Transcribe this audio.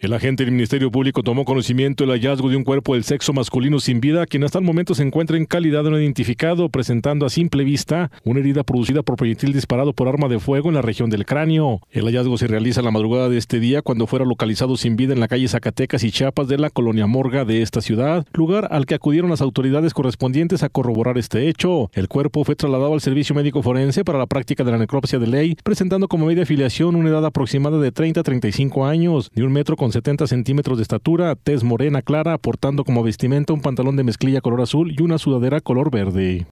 El agente del Ministerio Público tomó conocimiento del hallazgo de un cuerpo del sexo masculino sin vida, quien hasta el momento se encuentra en calidad de no identificado, presentando a simple vista una herida producida por proyectil disparado por arma de fuego en la región del cráneo. El hallazgo se realiza en la madrugada de este día cuando fuera localizado sin vida en la calle Zacatecas y Chiapas de la colonia Morga de esta ciudad, lugar al que acudieron las autoridades correspondientes a corroborar este hecho. El cuerpo fue trasladado al servicio médico forense para la práctica de la necropsia de ley, presentando como media afiliación una edad aproximada de 30 a 35 años, de un metro con con 70 centímetros de estatura, tez morena clara, aportando como vestimenta un pantalón de mezclilla color azul y una sudadera color verde.